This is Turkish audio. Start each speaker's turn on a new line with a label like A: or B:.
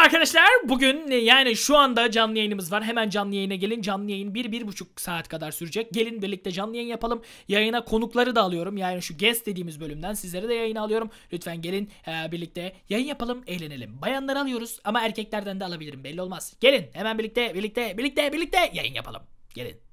A: arkadaşlar. Bugün e, yani şu anda canlı yayınımız var. Hemen canlı yayına gelin. Canlı yayın 1-1,5 saat kadar sürecek. Gelin birlikte canlı yayın yapalım. Yayına konukları da alıyorum. Yani şu guest dediğimiz bölümden sizlere de yayın alıyorum. Lütfen gelin e, birlikte yayın yapalım, eğlenelim. Bayanları alıyoruz ama
B: erkeklerden de alabilirim. Belli olmaz. Gelin hemen birlikte birlikte birlikte birlikte yayın yapalım.
C: Gelin.